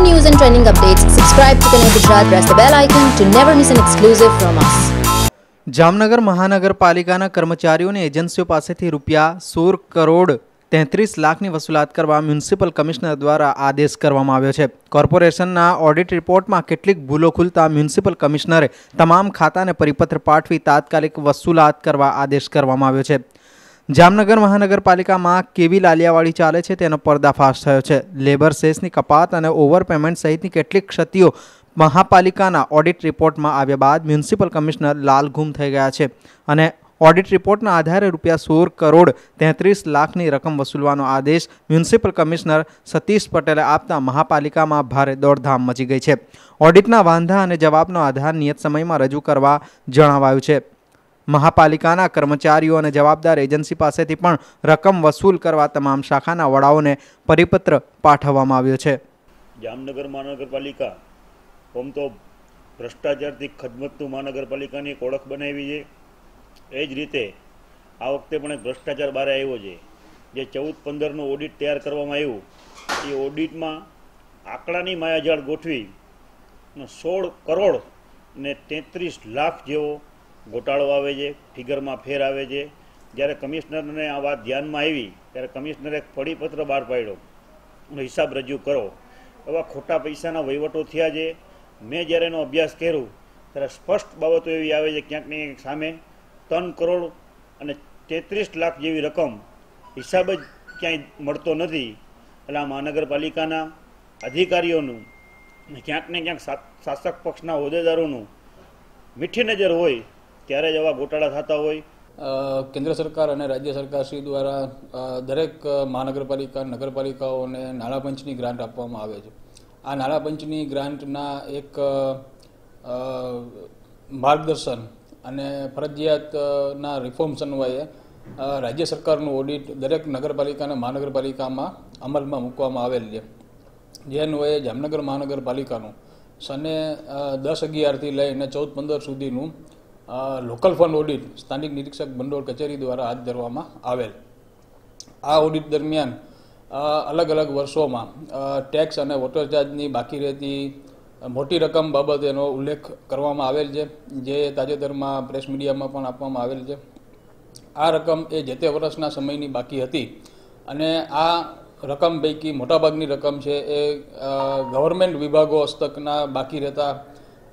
more news and trending updates, subscribe to Connect Gujarat, press the bell icon to never miss an exclusive from us. Jamnagar મહાનગરપાલિકાના કર્મચારીઓને એજન્સીઓ પાસેથી રૂપિયા સોળ કરોડ તેત્રીસ લાખની વસૂલાત કરવા મ્યુનિસિપલ કમિશનર દ્વારા આદેશ કરવામાં આવ્યો છે કોર્પોરેશનના ઓડિટ રિપોર્ટમાં કેટલીક ભૂલો ખુલતા મ્યુનિસિપલ કમિશનરે તમામ ખાતાને પરિપત્ર પાઠવી તાત્કાલિક વસૂલાત કરવા આદેશ કરવામાં આવ્યો છે જામનગર મહાનગરપાલિકામાં કેવી લાલિયાવાળી ચાલે છે તેનો પર્દાફાશ થયો છે લેબર સેસની કપાત અને ઓવરપેમેન્ટ સહિતની કેટલીક ક્ષતિઓ મહાપાલિકાના ઓડિટ રિપોર્ટમાં આવ્યા બાદ મ્યુનિસિપલ કમિશનર લાલ ગુમ થઈ ગયા છે અને ઓડિટ રિપોર્ટના આધારે રૂપિયા સોળ કરોડ તેત્રીસ લાખની રકમ વસૂલવાનો આદેશ મ્યુનિસિપલ કમિશનર સતીશ પટેલે આપતા મહાપાલિકામાં ભારે દોડધામ મચી ગઈ છે ઓડિટના વાંધા અને જવાબનો આધાર નિયત સમયમાં રજૂ કરવા જણાવાયું છે મહાપાલિકાના કર્મચારીઓ અને જવાબદાર એજન્સી પાસેથી પણ રકમ વસૂલ કરવા તમામ શાખાના વડાઓને પરિપત્ર પાઠવવામાં આવ્યો છે જામનગર મહાનગરપાલિકા આમ તો ભ્રષ્ટાચારથી ખદમતનું મહાનગરપાલિકાની એક ઓળખ બનાવી છે એ જ રીતે આ વખતે પણ એક ભ્રષ્ટાચાર બહાર આવ્યો છે જે ચૌદ પંદરનું ઓડિટ તૈયાર કરવામાં આવ્યું એ ઓડિટમાં આંકડાની માયાજાળ ગોઠવી સોળ કરોડ ને તેત્રીસ લાખ જેવો ગોટાળો આવે છે ફિગરમાં ફેર આવે છે જ્યારે કમિશનરને આ વાત ધ્યાનમાં આવી ત્યારે કમિશનરે ફરી બહાર પાડ્યો હિસાબ રજૂ કરો એવા ખોટા પૈસાના વહીવટો થયા છે મેં જ્યારે એનો અભ્યાસ કર્યો ત્યારે સ્પષ્ટ બાબતો એવી આવે છે ક્યાંક ને સામે ત્રણ કરોડ અને તેત્રીસ લાખ જેવી રકમ હિસાબ જ ક્યાંય મળતો નથી એટલે આ મહાનગરપાલિકાના અધિકારીઓનું ક્યાંક ને ક્યાંક શાસક પક્ષના હોદ્દેદારોનું મીઠી નજર હોય ત્યારે જ ગોટાળા થતા હોય કેન્દ્ર સરકાર અને રાજ્ય સરકાર શ્રી દ્વારા દરેક મહાનગરપાલિકા નગરપાલિકાઓને નાણાપંચની ગ્રાન્ટ આપવામાં આવે છે આ નાણાપંચની ગ્રાન્ટના એક માર્ગદર્શન અને ફરજિયાતના રિફોર્મ્સ અન્વયે રાજ્ય સરકારનું ઓડિટ દરેક નગરપાલિકા અને મહાનગરપાલિકામાં અમલમાં મૂકવામાં આવેલ છે જે અન્વયે જામનગર મહાનગરપાલિકાનું સને દસ અગિયારથી લઈને ચૌદ પંદર સુધીનું લોકલ ફંડ ઓડિટ સ્થાનિક નિરીક્ષક ભંડોળ કચેરી દ્વારા હાથ ધરવામાં આવેલ આ ઓડિટ દરમિયાન અલગ અલગ વર્ષોમાં ટેક્સ અને વોટર ચાર્જની બાકી રહેતી મોટી રકમ બાબત એનો ઉલ્લેખ કરવામાં આવેલ છે જે તાજેતરમાં પ્રેસ મીડિયામાં પણ આપવામાં આવેલ છે આ રકમ એ જે તે વર્ષના સમયની બાકી હતી અને આ રકમ પૈકી મોટાભાગની રકમ છે એ ગવર્મેન્ટ વિભાગો હસ્તકના બાકી રહેતા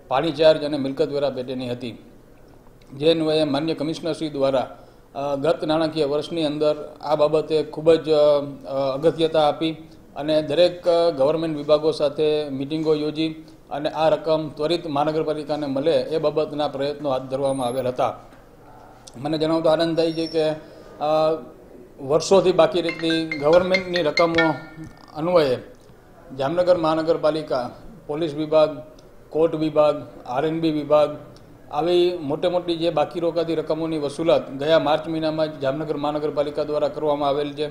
પાણી ચાર્જ અને મિલકતવેરા પેટેની હતી જે અન્વયે માન્ય કમિશનરશ્રી દ્વારા ગત નાણાકીય વર્ષની અંદર આ બાબતે ખૂબ જ અગત્યતા આપી અને દરેક ગવર્મેન્ટ વિભાગો સાથે મિટિંગો યોજી અને આ રકમ ત્વરિત મહાનગરપાલિકાને મળે એ બાબતના પ્રયત્નો હાથ ધરવામાં આવેલ હતા મને જણાવતો આનંદ થાય છે કે વર્ષોથી બાકી રહેતી ગવર્મેન્ટની રકમો અન્વયે જામનગર મહાનગરપાલિકા પોલીસ વિભાગ કોર્ટ વિભાગ આરએનબી વિભાગ આવી મોટે મોટી જે બાકી રોકાતી રકમોની વસૂલાત ગયા માર્ચ મહિનામાં જામનગર મહાનગરપાલિકા દ્વારા કરવામાં આવેલ છે